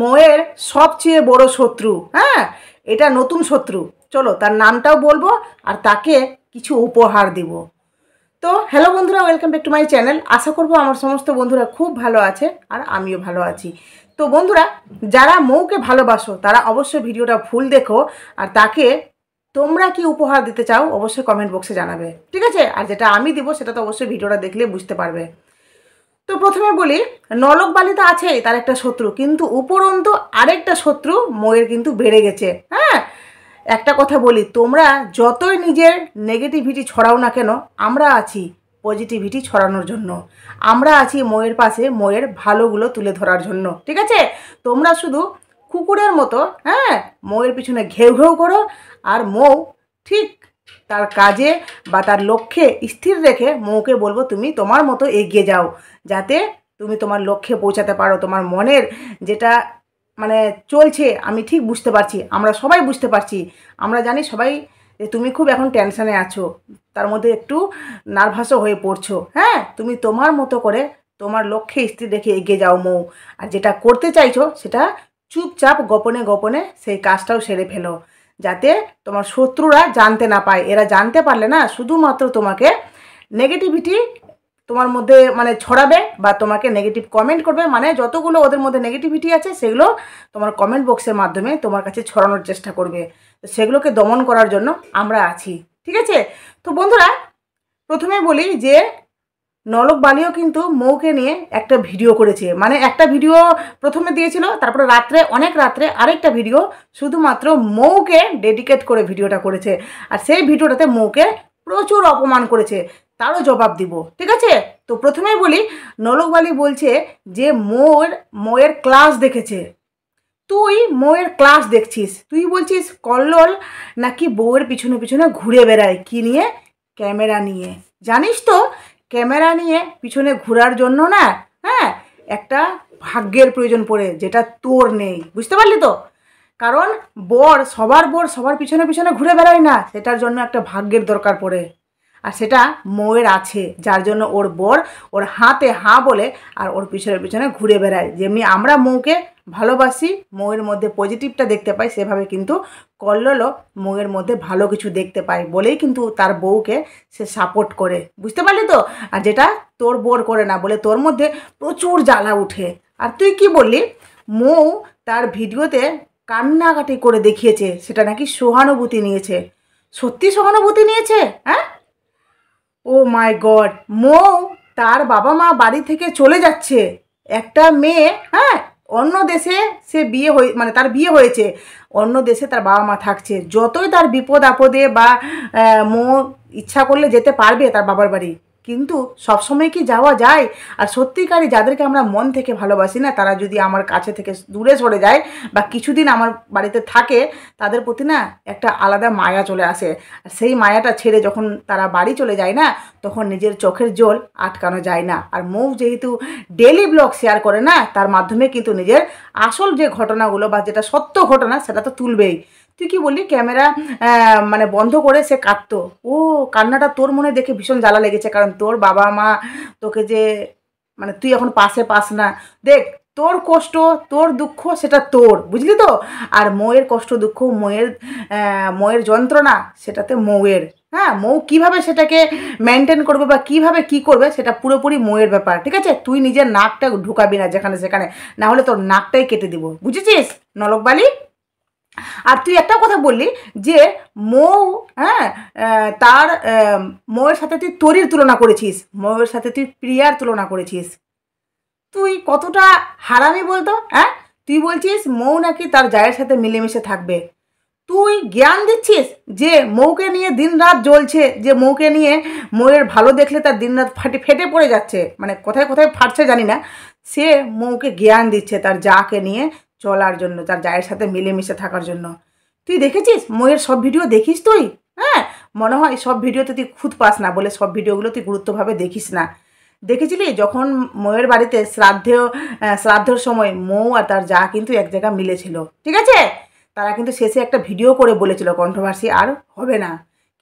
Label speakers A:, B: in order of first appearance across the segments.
A: ময়ের সবচেয়ে বড় শত্রু হ্যাঁ এটা নতুন শত্রু চলো তার নামটাও বলবো আর তাকে কিছু উপহার দেব তো হ্যালো বন্ধুরা welcome back to my channel আশা করব আমার সমস্ত বন্ধুরা খুব ভালো আছে আর আমিও ভালো আছি তো বন্ধুরা যারা মৌকে ভালোবাসো তারা অবশ্যই ভিডিওটা ফুল দেখো আর তাকে তোমরা কি উপহার দিতে চাও অবশ্যই কমেন্ট বক্সে জানাবে ঠিক আছে আর যেটা আমি দিব সেটা তো অবশ্যই ভিডিওটা দেখলে বুঝতে পারবে তো প্রথমে বলি নলক বালি তো আছেই তার একটা শত্রু কিন্তু উপরন্তু আরেকটা শত্রু ময়ের কিন্তু বেড়ে গেছে হ্যাঁ একটা কথা বলি তোমরা যতই নিজের নেগেটিভিটি ছড়াও না কেন আমরা আছি পজিটিভিটি ছড়ানোর জন্য আমরা আছি ময়ের পাশে ময়ের ভালোগুলো তুলে ধরার জন্য ঠিক আছে তোমরা শুধু কুকুরের মতো হ্যাঁ ময়ের পিছনে ঘেউ ঘেউ করো আর মৌ ঠিক তার কাজে বা তার লক্ষ্যে স্থির রেখে মৌকে বলবো তুমি তোমার মতো এগিয়ে যাও যাতে তুমি তোমার লক্ষ্যে পৌঁছাতে পারো তোমার মনের যেটা মানে চলছে আমি ঠিক বুঝতে পারছি আমরা সবাই বুঝতে পারছি আমরা জানি সবাই যে তুমি খুব এখন টেনশানে আছো তার মধ্যে একটু নার্ভাসও হয়ে পড়ছো হ্যাঁ তুমি তোমার মতো করে তোমার লক্ষ্যে স্থির রেখে এগিয়ে যাও মৌ আর যেটা করতে চাইছো সেটা চুপচাপ গোপনে গোপনে সেই কাজটাও সেরে ফেলো যাতে তোমার শত্রুরা জানতে না পায় এরা জানতে পারলে না শুধুমাত্র তোমাকে নেগেটিভিটি তোমার মধ্যে মানে ছড়াবে বা তোমাকে নেগেটিভ কমেন্ট করবে মানে যতগুলো ওদের মধ্যে নেগেটিভিটি আছে সেগুলো তোমার কমেন্ট বক্সের মাধ্যমে তোমার কাছে ছড়ানোর চেষ্টা করবে তো সেগুলোকে দমন করার জন্য আমরা আছি ঠিক আছে তো বন্ধুরা প্রথমে বলি যে নলক বালিও কিন্তু মৌকে নিয়ে একটা ভিডিও করেছে মানে একটা ভিডিও প্রথমে দিয়েছিল তারপরে রাত্রে অনেক রাত্রে আরেকটা ভিডিও শুধুমাত্র মৌকে ডেডিকেট করে ভিডিওটা করেছে আর সেই ভিডিওটাতে মৌকে প্রচুর অপমান করেছে তারও জবাব দিব ঠিক আছে তো প্রথমেই বলি নলক বালি বলছে যে মোর মোয়ের ক্লাস দেখেছে তুই মোয়ের ক্লাস দেখছিস তুই বলছিস কল্লোল নাকি বউয়ের পিছনে পিছনে ঘুরে বেড়ায় কি নিয়ে ক্যামেরা নিয়ে জানিস তো ক্যামেরা নিয়ে পিছনে ঘোরার জন্য না হ্যাঁ একটা ভাগ্যের প্রয়োজন পড়ে যেটা তোর নেই বুঝতে পারলি তো কারণ বর সবার বর সবার পিছনে পিছনে ঘুরে বেড়ায় না সেটার জন্য একটা ভাগ্যের দরকার পড়ে আর সেটা ময়ের আছে যার জন্য ওর বর ওর হাতে হাঁ বলে আর ওর পিছনে পিছনে ঘুরে বেড়ায় যেমনি আমরা মৌকে ভালোবাসি ময়ের মধ্যে পজিটিভটা দেখতে পাই সেভাবে কিন্তু কল্লোলো ময়ের মধ্যে ভালো কিছু দেখতে পাই বলেই কিন্তু তার বউকে সে সাপোর্ট করে বুঝতে পারলি তো আর যেটা তোর বোর করে না বলে তোর মধ্যে প্রচুর জ্বালা উঠে আর তুই কি বললি মৌ তার ভিডিওতে কান্নাকাটি করে দেখিয়েছে সেটা নাকি সহানুভূতি নিয়েছে সত্যি সহানুভূতি নিয়েছে হ্যাঁ ও মাই গড মৌ তার বাবা মা বাড়ি থেকে চলে যাচ্ছে একটা মেয়ে হ্যাঁ অন্য দেশে সে বিয়ে হয়ে মানে তার বিয়ে হয়েছে অন্য দেশে তার বাবা মা থাকছে যতই তার বিপদ আপদে বা মো ইচ্ছা করলে যেতে পারবে তার বাবার বাড়ি কিন্তু সবসময় কি যাওয়া যায় আর সত্যিকারই যাদেরকে আমরা মন থেকে ভালোবাসি না তারা যদি আমার কাছে থেকে দূরে সরে যায় বা কিছুদিন আমার বাড়িতে থাকে তাদের প্রতি না একটা আলাদা মায়া চলে আসে আর সেই মায়াটা ছেড়ে যখন তারা বাড়ি চলে যায় না তখন নিজের চোখের জল আটকানো যায় না আর মৌ যেহেতু ডেলি ব্লগ শেয়ার করে না তার মাধ্যমে কিন্তু নিজের আসল যে ঘটনাগুলো বা যেটা সত্য ঘটনা সেটা তো তুলবেই তুই কি বললি ক্যামেরা মানে বন্ধ করে সে কাঁদতো ও কান্নাটা তোর মনে দেখে ভীষণ জ্বালা লেগেছে কারণ তোর বাবা মা তোকে যে মানে তুই এখন পাশে পাস না দেখ তোর কষ্ট তোর দুঃখ সেটা তোর বুঝলি তো আর মোয়ের কষ্ট দুঃখ ময়ের মোয়ের যন্ত্রণা সেটাতে মৌয়ের হ্যাঁ মৌ কীভাবে সেটাকে মেনটেন করবে বা কিভাবে কি করবে সেটা পুরোপুরি ময়ের ব্যাপার ঠিক আছে তুই নিজের নাকটা ঢুকাবি না যেখানে সেখানে না হলে তোর নাকটাই কেটে দিব বুঝেছিস নলকবালি আর তুই একটা কথা বললি যে মৌ হ্যাঁ তার মৌয়ের সাথে তুই তরির তুলনা করেছিস মৌয়ের সাথে তুই প্রিয়ার তুলনা করেছিস তুই কতটা হারামি বলতো হ্যাঁ তুই বলছিস মৌ নাকি তার জায়ের সাথে মিলেমিশে থাকবে তুই জ্ঞান দিচ্ছিস যে মৌকে নিয়ে দিন রাত জ্বলছে যে মৌকে নিয়ে মৌয়ের ভালো দেখলে তার দিন রাত ফাটে ফেটে পড়ে যাচ্ছে মানে কোথায় কোথায় ফাটছে জানি না সে মৌকে জ্ঞান দিচ্ছে তার যাকে নিয়ে চলার জন্য তার জায়ের সাথে মিলেমিশে থাকার জন্য তুই দেখেছিস ময়ের সব ভিডিও দেখিস তুই হ্যাঁ মনে হয় সব ভিডিওতে তুই খুঁত পাস না বলে সব ভিডিওগুলো তুই গুরুত্বভাবে দেখিস না দেখেছিলি যখন ময়ের বাড়িতে শ্রাদ্ধে শ্রাদ্ধর সময় মৌ আর তার যা কিন্তু এক জায়গায় মিলেছিল ঠিক আছে তারা কিন্তু শেষে একটা ভিডিও করে বলেছিল কন্ট্রোভার্সি আর হবে না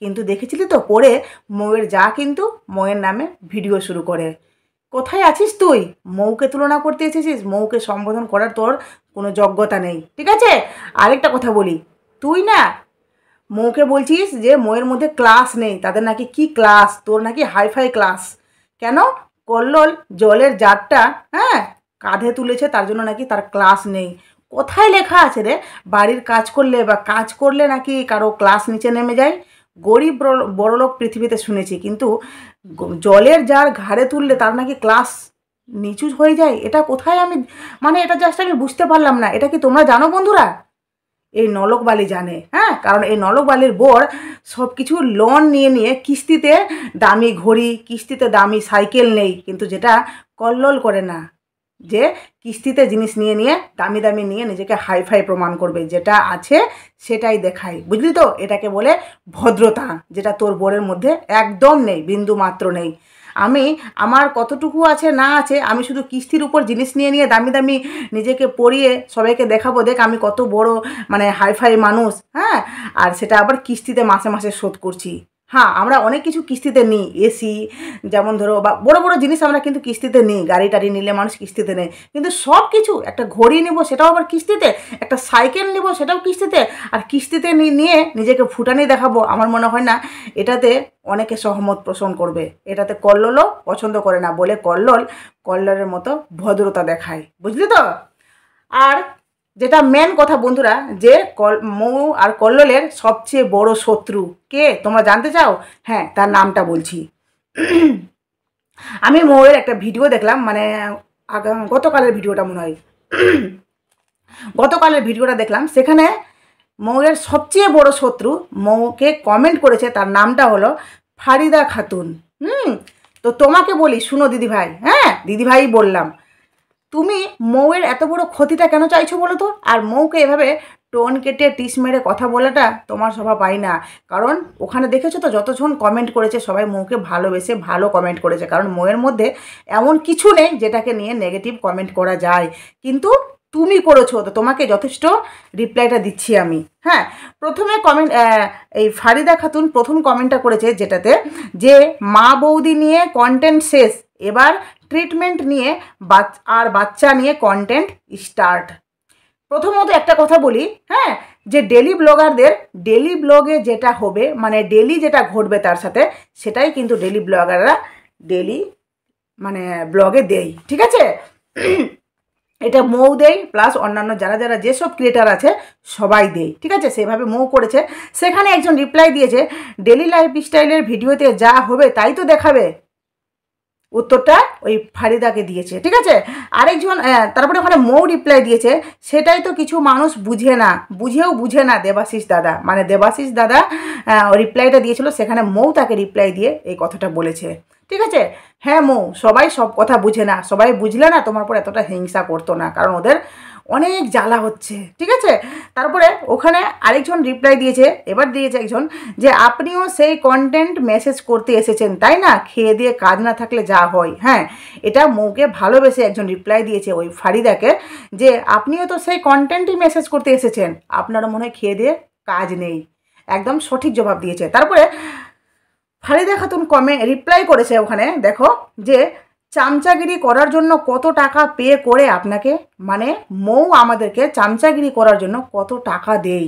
A: কিন্তু দেখেছিলি তো পরে ময়ের যা কিন্তু ময়ের নামে ভিডিও শুরু করে কোথায় আছিস তুই মৌকে তুলনা করতে এসেছিস মৌকে সম্বোধন করার তোর কোনো যোগ্যতা নেই ঠিক আছে আরেকটা কথা বলি তুই না মৌকে বলছিস যে মৌয়ের মধ্যে ক্লাস নেই তাদের নাকি কি ক্লাস তোর নাকি হাইফাই ক্লাস কেন কল্লোল জলের জারটা হ্যাঁ কাঁধে তুলেছে তার জন্য নাকি তার ক্লাস নেই কোথায় লেখা আছে রে বাড়ির কাজ করলে বা কাজ করলে নাকি কারো ক্লাস নিচে নেমে যায় গরিব বড়লোক পৃথিবীতে শুনেছি কিন্তু জলের যার ঘাড়ে তুললে তার নাকি ক্লাস নিচু হয়ে যায় এটা কোথায় আমি মানে এটা জাস্ট আমি বুঝতে পারলাম না এটা কি তোমরা জানো বন্ধুরা এই নলকবালি জানে হ্যাঁ কারণ এই নলকবালির বর সব কিছু লোন নিয়ে নিয়ে কিস্তিতে দামি ঘড়ি কিস্তিতে দামি সাইকেল নেই কিন্তু যেটা কল্লোল করে না যে কিস্তিতে জিনিস নিয়ে নিয়ে দামি দামি নিয়ে নিজেকে হাইফাই প্রমাণ করবে যেটা আছে সেটাই দেখাই বুঝলি তো এটাকে বলে ভদ্রতা যেটা তোর বোরের মধ্যে একদম নেই বিন্দু মাত্র নেই আমি আমার কতটুকু আছে না আছে আমি শুধু কিস্তির উপর জিনিস নিয়ে নিয়ে দামি দামি নিজেকে পরিয়ে সবাইকে দেখাবো দেখ আমি কত বড় মানে হাইফাই মানুষ হ্যাঁ আর সেটা আবার কিস্তিতে মাসে মাসে শোধ করছি হ্যাঁ আমরা অনেক কিছু কিস্তিতে নিই এসি যেমন ধরো বা বড়ো বড়ো জিনিস আমরা কিন্তু কিস্তিতে নিই গাড়ি টাড়ি নিলে মানুষ কিস্তিতে নেয় কিন্তু সব কিছু একটা ঘড়ি নেব সেটাও আবার কিস্তিতে একটা সাইকেল নেব সেটাও কিস্তিতে আর কিস্তিতে নিয়ে নিজেকে ফুটানি দেখাবো আমার মনে হয় না এটাতে অনেকে সহমত পোষণ করবে এটাতে কল্লোলও পছন্দ করে না বলে কল্লোল কল্লোলের মতো ভদ্রতা দেখায় বুঝলি তো আর যেটা মেন কথা বন্ধুরা যে কল মৌ আর কল্লোলের সবচেয়ে বড় শত্রু কে তোমরা জানতে চাও হ্যাঁ তার নামটা বলছি আমি মৌয়ের একটা ভিডিও দেখলাম মানে গতকালের ভিডিওটা মনে হয় গতকালের ভিডিওটা দেখলাম সেখানে মৌয়ের সবচেয়ে বড় শত্রু মৌকে কমেন্ট করেছে তার নামটা হলো ফারিদা খাতুন হুম তো তোমাকে বলি শুনো দিদিভাই হ্যাঁ দিদিভাই বললাম তুমি মৌয়ের এত বড় ক্ষতিটা কেন চাইছো বলো তো আর মৌকে এভাবে টোন কেটে টিস মেরে কথা বলাটা তোমার শোভা পাই না কারণ ওখানে দেখেছো তো যতজন কমেন্ট করেছে সবাই মৌকে ভালোবেসে ভালো কমেন্ট করেছে কারণ মৌয়ের মধ্যে এমন কিছু নেই যেটাকে নিয়ে নেগেটিভ কমেন্ট করা যায় কিন্তু তুমি করেছো তো তোমাকে যথেষ্ট রিপ্লাইটা দিচ্ছি আমি হ্যাঁ প্রথমে কমেন্ট এই ফারিদা খাতুন প্রথম কমেন্টটা করেছে যেটাতে যে মা বৌদি নিয়ে কন্টেন্ট শেষ এবার ট্রিটমেন্ট নিয়ে আর বাচ্চা নিয়ে কন্টেন্ট স্টার্ট প্রথমত একটা কথা বলি হ্যাঁ যে ডেলি ব্লগারদের ডেলি ব্লগে যেটা হবে মানে ডেলি যেটা ঘটবে তার সাথে সেটাই কিন্তু ডেলি ব্লগাররা ডেলি মানে ব্লগে দেই ঠিক আছে এটা মৌ দেই প্লাস অন্যান্য যারা যারা যেসব ক্রিয়েটার আছে সবাই দেই ঠিক আছে সেভাবে মৌ করেছে সেখানে একজন রিপ্লাই দিয়েছে ডেলি লাইফ স্টাইলের ভিডিওতে যা হবে তাই তো দেখাবে উত্তরটা ওই ফারিদাকে দিয়েছে ঠিক আছে আরেকজন তারপরে ওখানে মৌ রিপ্লাই দিয়েছে সেটাই তো কিছু মানুষ বুঝে না বুঝেও বুঝে না দেবাশিস দাদা মানে দেবাশিস দাদা রিপ্লাইটা দিয়েছিল সেখানে মৌ তাকে রিপ্লাই দিয়ে এই কথাটা বলেছে ঠিক আছে হ্যাঁ মৌ সবাই সব কথা বুঝে না সবাই বুঝলে না তোমার পর এতটা হিংসা করতো না কারণ ওদের অনেক জ্বালা হচ্ছে ঠিক আছে তারপরে ওখানে আরেকজন রিপ্লাই দিয়েছে এবার দিয়েছে একজন যে আপনিও সেই কন্টেন্ট মেসেজ করতে এসেছেন তাই না খেয়ে দিয়ে কাজ না থাকলে যা হয় হ্যাঁ এটা মৌকে ভালোবেসে একজন রিপ্লাই দিয়েছে ওই ফারিদাকে যে আপনিও তো সেই কন্টেন্টই মেসেজ করতে এসেছেন আপনারও মনে হয় খেয়ে দিয়ে কাজ নেই একদম সঠিক জবাব দিয়েছে তারপরে ফারিদা খাতুন কমে রিপ্লাই করেছে ওখানে দেখো যে চামচাগিরি করার জন্য কত টাকা পে করে আপনাকে মানে মৌ আমাদেরকে চামচাগিরি করার জন্য কত টাকা দেই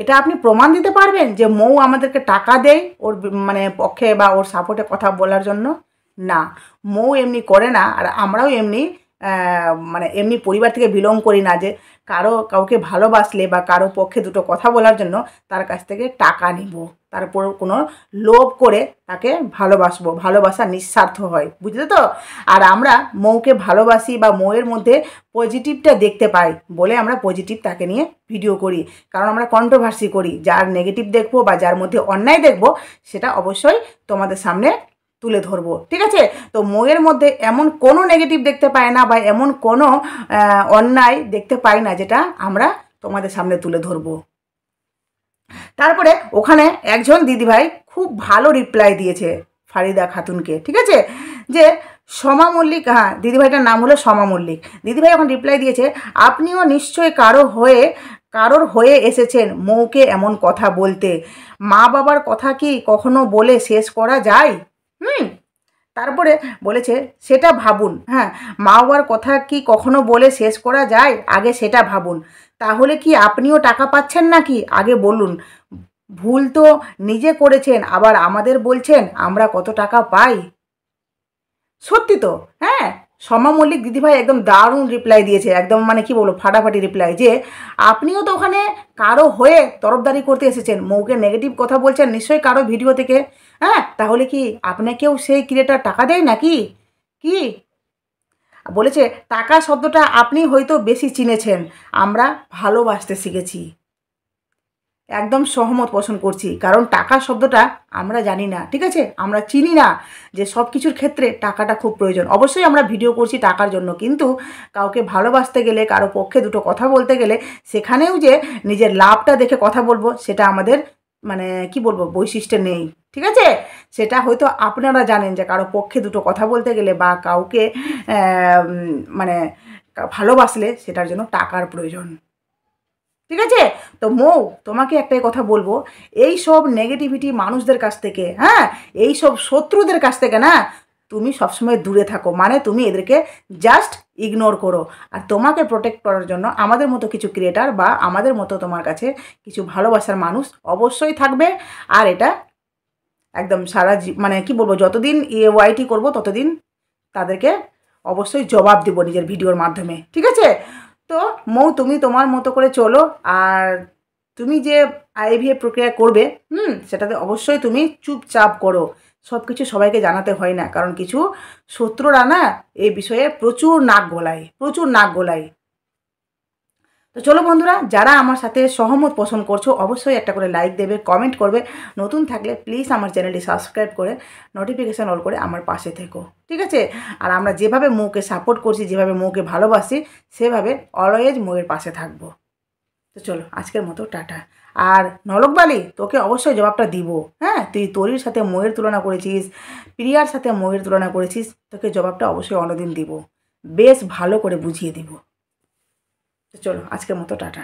A: এটা আপনি প্রমাণ দিতে পারবেন যে মৌ আমাদেরকে টাকা দেয় ওর মানে পক্ষে বা ওর সাপোর্টে কথা বলার জন্য না মৌ এমনি করে না আর আমরাও এমনি মানে এমনি পরিবার থেকে বিলং করি না যে কারো কাউকে ভালোবাসলে বা কারো পক্ষে দুটো কথা বলার জন্য তার কাছ থেকে টাকা নিব তারপর কোনো লোভ করে তাকে ভালোবাসবো ভালোবাসা নিঃস্বার্থ হয় বুঝলে তো আর আমরা মৌকে ভালোবাসি বা মৌয়ের মধ্যে পজিটিভটা দেখতে পাই বলে আমরা পজিটিভ তাকে নিয়ে ভিডিও করি কারণ আমরা কন্ট্রোভার্সি করি যার নেগেটিভ দেখবো বা যার মধ্যে অন্যায় দেখবো সেটা অবশ্যই তোমাদের সামনে তুলে ধরবো ঠিক আছে তো ময়ের মধ্যে এমন কোনো নেগেটিভ দেখতে পায় না বা এমন কোনো অন্যায় দেখতে পাই না যেটা আমরা তোমাদের সামনে তুলে ধরবো তারপরে ওখানে একজন দিদিভাই খুব ভালো রিপ্লাই দিয়েছে ফারিদা খাতুনকে ঠিক আছে যে সমা মল্লিক হ্যাঁ দিদিভাইটার নাম হলো সমা মল্লিক দিদিভাই এখন রিপ্লাই দিয়েছে আপনিও নিশ্চয়ই কারো হয়ে কারোর হয়ে এসেছেন মৌকে এমন কথা বলতে মা বাবার কথা কি কখনো বলে শেষ করা যায় হুম তারপরে বলেছে সেটা ভাবুন হ্যাঁ মা বাবার কথা কি কখনো বলে শেষ করা যায় আগে সেটা ভাবুন তাহলে কি আপনিও টাকা পাচ্ছেন নাকি আগে বলুন ভুল তো নিজে করেছেন আবার আমাদের বলছেন আমরা কত টাকা পাই সত্যি তো হ্যাঁ সমা মল্লিক দিদিভাই একদম দারুণ রিপ্লাই দিয়েছে একদম মানে কি বলবো ফাটাফাটি রিপ্লাই যে আপনিও তো ওখানে কারো হয়ে তরফদারি করতে এসেছেন মৌকে নেগেটিভ কথা বলছেন নিশ্চয়ই কারো ভিডিও থেকে হ্যাঁ তাহলে কি আপনাকেও সেই ক্রিয়েটার টাকা দেয় নাকি কি বলেছে টাকা শব্দটা আপনি হয়তো বেশি চিনেছেন আমরা ভালোবাসতে শিখেছি একদম সহমত পোষণ করছি কারণ টাকা শব্দটা আমরা জানি না ঠিক আছে আমরা চিনি না যে সব কিছুর ক্ষেত্রে টাকাটা খুব প্রয়োজন অবশ্যই আমরা ভিডিও করছি টাকার জন্য কিন্তু কাউকে ভালোবাসতে গেলে কারো পক্ষে দুটো কথা বলতে গেলে সেখানেও যে নিজের লাভটা দেখে কথা বলবো সেটা আমাদের মানে কি বলবো বৈশিষ্ট্য নেই ঠিক আছে সেটা হয়তো আপনারা জানেন যে কারো পক্ষে দুটো কথা বলতে গেলে বা কাউকে মানে ভালোবাসলে সেটার জন্য টাকার প্রয়োজন ঠিক আছে তো মৌ তোমাকে একটাই কথা বলবো এই সব নেগেটিভিটি মানুষদের কাছ থেকে হ্যাঁ এই সব শত্রুদের কাছ থেকে না তুমি সবসময় দূরে থাকো মানে তুমি এদেরকে জাস্ট ইগনোর করো আর তোমাকে প্রোটেক্ট করার জন্য আমাদের মতো কিছু ক্রিয়েটার বা আমাদের মতো তোমার কাছে কিছু ভালোবাসার মানুষ অবশ্যই থাকবে আর এটা একদম সারা মানে কি বলবো যতদিন এ ওয়াইটি করবো ততদিন তাদেরকে অবশ্যই জবাব দেবো নিজের ভিডিওর মাধ্যমে ঠিক আছে তো মৌ তুমি তোমার মতো করে চলো আর তুমি যে এ প্রক্রিয়া করবে হুম সেটাতে অবশ্যই তুমি চুপচাপ করো সব কিছু সবাইকে জানাতে হয় না কারণ কিছু শত্রুরা না এই বিষয়ে প্রচুর নাক গোলায় প্রচুর নাক গোলায় তো চলো বন্ধুরা যারা আমার সাথে সহমত পোষণ করছো অবশ্যই একটা করে লাইক দেবে কমেন্ট করবে নতুন থাকলে প্লিজ আমার চ্যানেলটি সাবস্ক্রাইব করে নোটিফিকেশান অল করে আমার পাশে থেকো ঠিক আছে আর আমরা যেভাবে মৌকে সাপোর্ট করছি যেভাবে মৌকে ভালোবাসি সেভাবে অলওয়েজ মৌয়ের পাশে থাকবো তো চলো আজকের মতো টাটা আর নলকবালি তোকে অবশ্যই জবাবটা দিব হ্যাঁ তুই তরির সাথে ময়ের তুলনা করেছিস প্রিয়ার সাথে ময়ের তুলনা করেছিস তোকে জবাবটা অবশ্যই অন্যদিন দিব বেশ ভালো করে বুঝিয়ে দিব তো চলো আজকের মতো টাটা